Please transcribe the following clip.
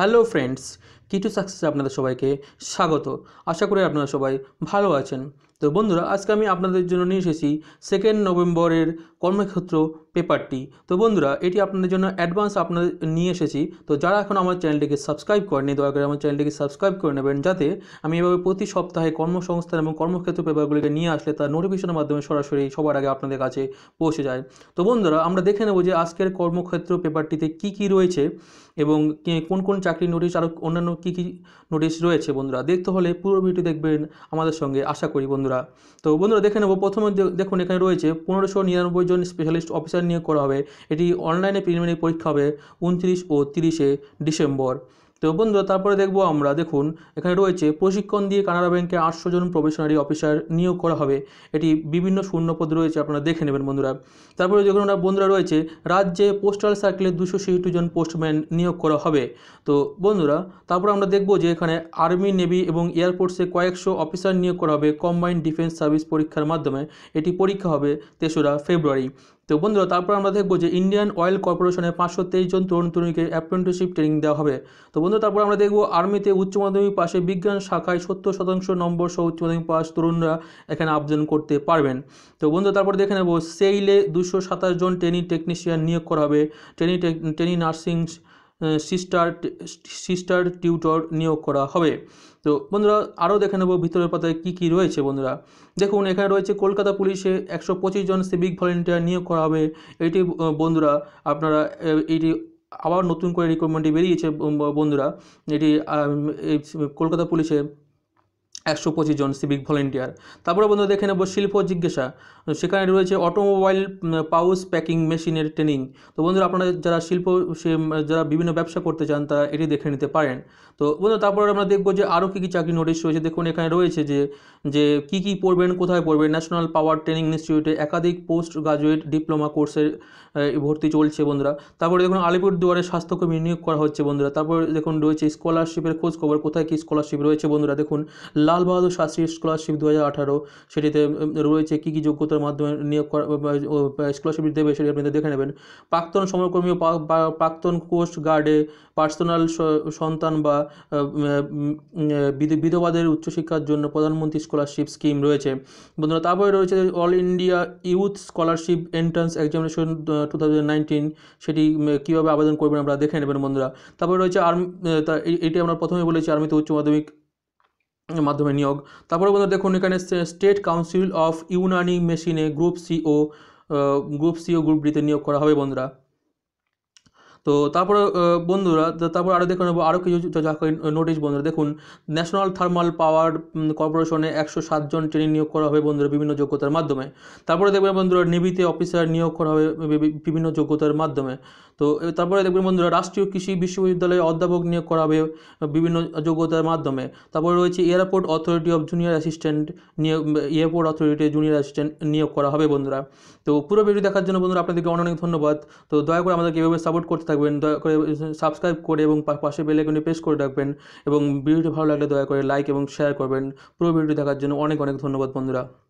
hello friends কিটু সাকসেসে আপনাদের সবাইকে স্বাগত আশা করি আপনারা সবাই ভালো আছেন তো বন্ধুরা আজকে আমি আপনাদের জন্য নিয়ে এসেছি সেকেন্ড নভেম্বরের কর্মক্ষেত্র পেপারটি তো বন্ধুরা এটি আপনাদের জন্য অ্যাডভান্স আপনাদের নিয়ে এসেছি তো যারা এখন আমার চ্যানেলটিকে সাবস্ক্রাইব করেনি দয়া করে আমার চ্যানেলটিকে সাবস্ক্রাইব করে নেবেন যাতে আমি এভাবে প্রতি সপ্তাহে কর্মসংস্থান এবং কর্মক্ষেত্র পেপারগুলিকে নিয়ে আসলে তার নোটিফিকেশনের মাধ্যমে সরাসরি সবার আগে আপনাদের কাছে পৌঁছে যায় তো বন্ধুরা আমরা দেখে নেব যে আজকের কর্মক্ষেত্র পেপারটিতে কি কি রয়েছে এবং কোন কোন চাকরি নোটিশ আরও অন্যান্য কী কী নোটিশ রয়েছে বন্ধুরা দেখতে হলে পুরো ভিডিও দেখবেন আমাদের সঙ্গে আশা করি বন্ধুরা তো বন্ধুরা দেখে নেব প্রথমে দেখুন এখানে রয়েছে পনেরোশো নিরানব্বই জন স্পেশালিস্ট অফিসার টিচার নিয়োগ করা হবে এটি অনলাইনে প্রিলিমিনারি পরীক্ষা হবে উনত্রিশ ও তিরিশে ডিসেম্বর তো বন্ধুরা তারপরে দেখব আমরা দেখুন এখানে রয়েছে প্রশিক্ষণ দিয়ে কানাডা ব্যাংকে আটশো জন প্রবেশনারি অফিসার নিয়োগ করা হবে এটি বিভিন্ন শূন্যপদ রয়েছে আপনারা দেখে নেবেন বন্ধুরা তারপরে যখন আমরা বন্ধুরা রয়েছে রাজ্যে পোস্টাল সার্কেলে দুশো ষাটটি জন পোস্টম্যান নিয়োগ করা হবে তো বন্ধুরা তারপর আমরা দেখব যে এখানে আর্মি নেভি এবং এয়ারফোর্সে কয়েকশো অফিসার নিয়োগ করা হবে কম্বাইন্ড ডিফেন্স সার্ভিস পরীক্ষার মাধ্যমে এটি পরীক্ষা হবে তেসরা ফেব্রুয়ারি তো বন্ধুরা তারপর আমরা দেখবো যে ইন্ডিয়ান অয়েল কর্পোরেশনে পাঁচশো জন তরুণ তরুণীকে অ্যাপ্রেন্টিসশিপ ট্রেনিং দেওয়া হবে তো বন্ধুরা তারপর আমরা দেখবো আর্মিতে উচ্চ মাধ্যমিক পাশে বিজ্ঞান শাখায় সত্তর শতাংশ নম্বর সহ উচ্চ মাধ্যমিক পাস তরুণরা এখানে আবেদন করতে পারবেন তো বন্ধুরা তারপর দেখে নেবো সেইলে দুশো সাতাশ জন ট্রেনিং টেকনিশিয়ান নিয়োগ করা হবে training training nursing sister sister tutor নিয়োগ করা হবে তো বন্ধুরা আরও দেখে নেব ভিতরের পাতায় কী কী রয়েছে বন্ধুরা দেখুন এখানে রয়েছে কলকাতা পুলিশে একশো জন সিভিক ভলেন্টিয়ার নিয়োগ করা হবে এটি বন্ধুরা আপনারা এটি আবার নতুন করে রিক্রুটমেন্টটি বেরিয়েছে বন্ধুরা এটি কলকাতা পুলিশে একশো পঁচিশ জন সিভিক ভলেন্টিয়ার তারপরে বন্ধু দেখে নেব শিল্প জিজ্ঞাসা সেখানে রয়েছে অটোমোবাইল পাউস প্যাকিং মেশিনের ট্রেনিং তো বন্ধুরা আপনারা যারা শিল্প যারা বিভিন্ন ব্যবসা করতে চান তারা এটি দেখে নিতে পারেন তো বন্ধু তারপরে আমরা দেখব যে আরও কী কী চাকরি নোটিশ রয়েছে দেখুন এখানে রয়েছে যে যে কী কী পড়বেন কোথায় পড়বেন ন্যাশনাল পাওয়ার ট্রেনিং ইনস্টিটিউটে একাধিক পোস্ট গ্রাজুয়েট ডিপ্লোমা কোর্সের ভর্তি চলছে বন্ধুরা তারপরে দেখুন আলিপুরদুয়ারে স্বাস্থ্যকর্মী নিয়োগ করা হচ্ছে বন্ধুরা তারপরে দেখুন রয়েছে স্কলারশিপের খোঁজ খবর কোথায় কী স্কলারশিপ রয়েছে বন্ধুরা দেখুন লাল বাহাদুর শাস্ত্রী স্কলারশিপ দু হাজার আঠারো সেটিতে রয়েছে কী কী যোগ্যতার মাধ্যমে নিয়োগ করা স্কলারশিপ দেবে সেটি আপনাদের দেখে নেবেন প্রাক্তন সমরকর্মী প্রাক্তন কোস্ট গার্ডে পার্সোনাল সন্তান বা বিধবাদের উচ্চশিক্ষার জন্য প্রধানমন্ত্রী স্কলারশিপ স্কিম রয়েছে বন্ধুরা তারপরে রয়েছে all India youth scholarship entrance examination two সেটি কীভাবে আবেদন করবেন আমরা দেখে নেবেন বন্ধুরা তারপরে রয়েছে আর্মি এটি আমরা প্রথমে বলেছি আর্মিতে উচ্চ মাধ্যমিক মাধ্যমে নিয়োগ তারপরে বন্ধু দেখুন এখানে স্টেট কাউন্সিল অফ ইউনানি মেশিনে গ্রুপ সি ও গ্রুপ সি ও গ্রুপ ডিতে নিয়োগ করা হবে বন্ধুরা তো তারপরে বন্ধুরা তারপর আরও দেখে নেবো আরও কিছু নোটিশ বন্ধুরা দেখুন ন্যাশনাল থার্মাল পাওয়ার কর্পোরেশনে একশো সাতজন ট্রেনিং নিয়োগ করা হবে বন্ধুরা বিভিন্ন যোগ্যতার মাধ্যমে তারপরে দেখবেন বন্ধুরা নেভিতে অফিসার নিয়োগ করা হবে বিভিন্ন যোগ্যতার মাধ্যমে তো তারপরে দেখবেন বন্ধুরা রাষ্ট্রীয় কৃষি বিশ্ববিদ্যালয়ে অধ্যাপক নিয়োগ করা হবে বিভিন্ন যোগ্যতার মাধ্যমে তারপরে রয়েছে airport authority of junior assistant নিয়োগ এয়ারপোর্ট অথরিটি জুনিয়র অ্যাসিস্ট্যান্ট নিয়োগ করা হবে বন্ধুরা তো পুরো ভিডিও দেখার জন্য বন্ধুরা আপনাদেরকে অনেক অনেক ধন্যবাদ তো দয়া করে আমাদেরকে এভাবে সাপোর্ট করতে থাকবেন দয়া করে সাবস্ক্রাইব করে এবং পাশে বেলাইকনে প্রেস করে রাখবেন এবং ভিডিওটি ভালো লাগলে দয়া করে লাইক এবং শেয়ার করবেন পুরো ভিডিও দেখার জন্য অনেক অনেক ধন্যবাদ বন্ধুরা